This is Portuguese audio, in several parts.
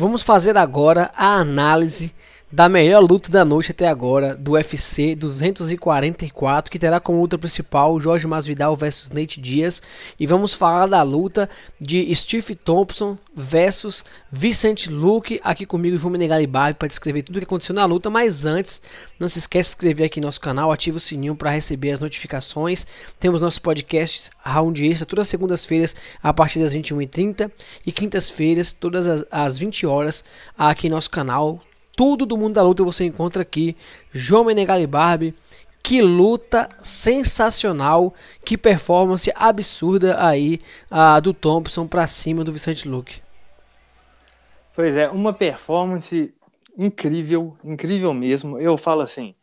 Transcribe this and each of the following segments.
Vamos fazer agora a análise da melhor luta da noite até agora, do UFC 244, que terá como luta principal Jorge Masvidal versus Nate Diaz, e vamos falar da luta de Steve Thompson versus Vicente Luke, aqui comigo João Menegali para descrever tudo o que aconteceu na luta, mas antes, não se esquece de se inscrever aqui no nosso canal, ativa o sininho para receber as notificações, temos nossos podcasts Round Extra todas as segundas-feiras a partir das 21h30 e quintas-feiras todas as, as 20 horas aqui em nosso canal, tudo do mundo da luta você encontra aqui. João Menegali Barbie. Que luta sensacional, que performance absurda aí do Thompson para cima do Vicente Luke. Pois é, uma performance incrível, incrível mesmo. Eu falo assim,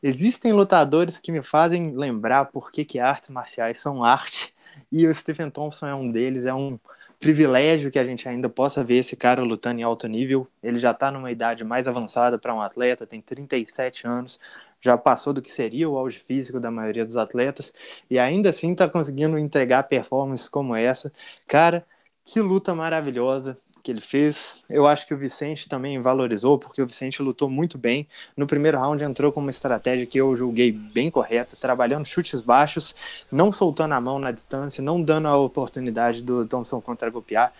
existem lutadores que me fazem lembrar por que, que artes marciais são arte, e o Stephen Thompson é um deles, é um privilégio que a gente ainda possa ver esse cara lutando em alto nível. Ele já está numa idade mais avançada para um atleta, tem 37 anos, já passou do que seria o auge físico da maioria dos atletas e ainda assim está conseguindo entregar performances como essa. Cara, que luta maravilhosa! que ele fez. Eu acho que o Vicente também valorizou, porque o Vicente lutou muito bem. No primeiro round entrou com uma estratégia que eu julguei bem correta, trabalhando chutes baixos, não soltando a mão na distância, não dando a oportunidade do Thompson contra-golpear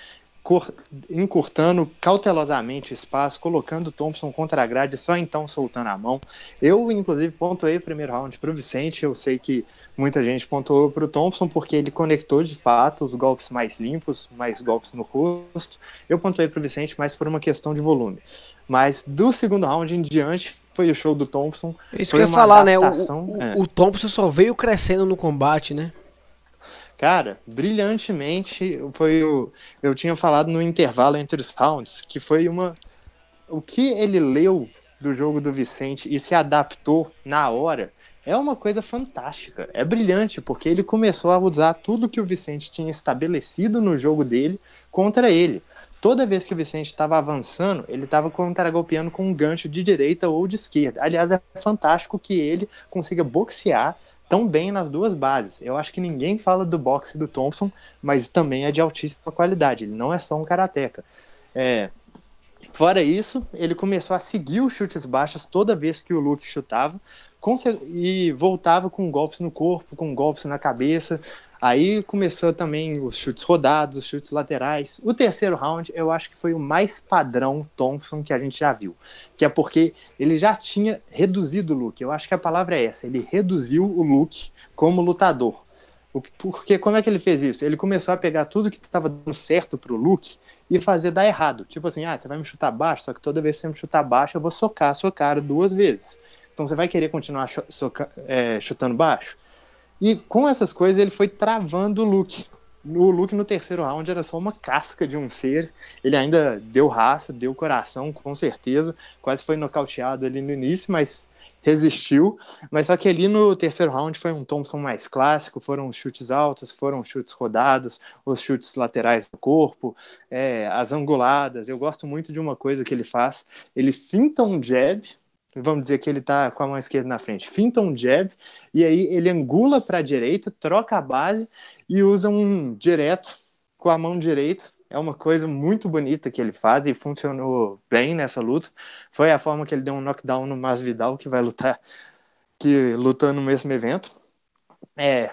encurtando cautelosamente o espaço, colocando Thompson contra a grade, só então soltando a mão. Eu, inclusive, pontuei o primeiro round para o Vicente. Eu sei que muita gente pontuou para o Thompson porque ele conectou de fato os golpes mais limpos, mais golpes no rosto. Eu pontuei para o Vicente, mas por uma questão de volume. Mas do segundo round em diante, foi o show do Thompson. Isso que eu ia falar, adaptação. né? O, o, é. o Thompson só veio crescendo no combate, né? Cara, brilhantemente foi o. Eu tinha falado no intervalo entre os rounds que foi uma. O que ele leu do jogo do Vicente e se adaptou na hora é uma coisa fantástica. É brilhante, porque ele começou a usar tudo que o Vicente tinha estabelecido no jogo dele contra ele. Toda vez que o Vicente estava avançando, ele estava contra-golpeando com um gancho de direita ou de esquerda. Aliás, é fantástico que ele consiga boxear tão bem nas duas bases. Eu acho que ninguém fala do boxe do Thompson, mas também é de altíssima qualidade. Ele não é só um karateca. É... Fora isso, ele começou a seguir os chutes baixos toda vez que o Luke chutava e voltava com golpes no corpo, com golpes na cabeça, Aí começou também os chutes rodados, os chutes laterais. O terceiro round eu acho que foi o mais padrão Thompson que a gente já viu, que é porque ele já tinha reduzido o look. Eu acho que a palavra é essa, ele reduziu o look como lutador. Porque como é que ele fez isso? Ele começou a pegar tudo que estava dando certo pro Luke e fazer dar errado. Tipo assim, ah, você vai me chutar baixo, só que toda vez que você me chutar baixo, eu vou socar a sua cara duas vezes. Então você vai querer continuar soca, é, chutando baixo? E com essas coisas ele foi travando o Luke. O Luke no terceiro round era só uma casca de um ser. Ele ainda deu raça, deu coração, com certeza. Quase foi nocauteado ali no início, mas resistiu. Mas só que ali no terceiro round foi um Thompson mais clássico, foram chutes altos, foram chutes rodados, os chutes laterais do corpo, é, as anguladas. Eu gosto muito de uma coisa que ele faz. Ele finta um jab, vamos dizer que ele está com a mão esquerda na frente, finta um jab, e aí ele angula para a direita, troca a base e usa um direto com a mão direita. É uma coisa muito bonita que ele faz e funcionou bem nessa luta. Foi a forma que ele deu um knockdown no Masvidal, que vai lutar, que lutando no mesmo evento. É.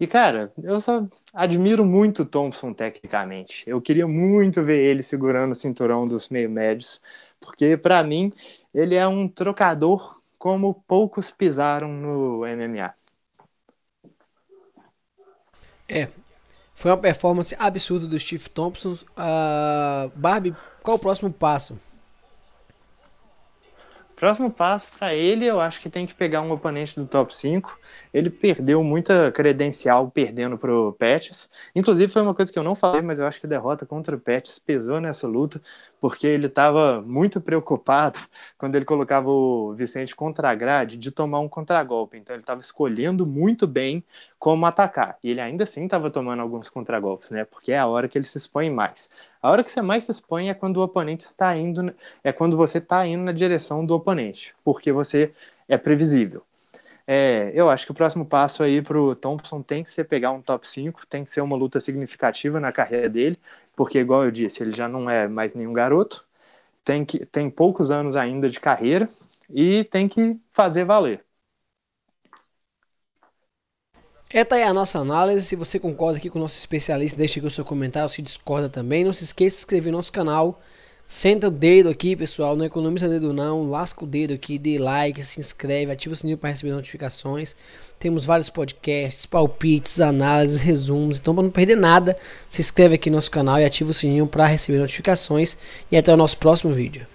E cara, eu só admiro muito o Thompson tecnicamente. Eu queria muito ver ele segurando o cinturão dos meio médios, porque para mim ele é um trocador como poucos pisaram no MMA. É. Foi uma performance absurda do Steve Thompson. Uh, ah, Barbie, qual o próximo passo? Próximo passo para ele, eu acho que tem que pegar um oponente do top 5. Ele perdeu muita credencial perdendo pro Pettis. Inclusive, foi uma coisa que eu não falei, mas eu acho que a derrota contra o Pettis pesou nessa luta, porque ele estava muito preocupado quando ele colocava o Vicente contra a grade de tomar um contragolpe. Então ele estava escolhendo muito bem como atacar. E ele ainda assim estava tomando alguns contragolpes, né? Porque é a hora que ele se expõe mais. A hora que você mais se expõe é quando o oponente está indo, né? é quando você está indo na direção do oponente, porque você é previsível. É, eu acho que o próximo passo aí para o Thompson tem que ser pegar um top 5, tem que ser uma luta significativa na carreira dele, porque, igual eu disse, ele já não é mais nenhum garoto, tem, que, tem poucos anos ainda de carreira e tem que fazer valer. Essa é a nossa análise. Se você concorda aqui com o nosso especialista, deixe aqui o seu comentário. Se discorda também, não se esqueça de inscrever no nosso canal Senta o dedo aqui, pessoal. Não economiza dedo, não. Lasca o dedo aqui, dê like, se inscreve, ativa o sininho para receber notificações. Temos vários podcasts, palpites, análises, resumos. Então, para não perder nada, se inscreve aqui no nosso canal e ativa o sininho para receber notificações. E até o nosso próximo vídeo.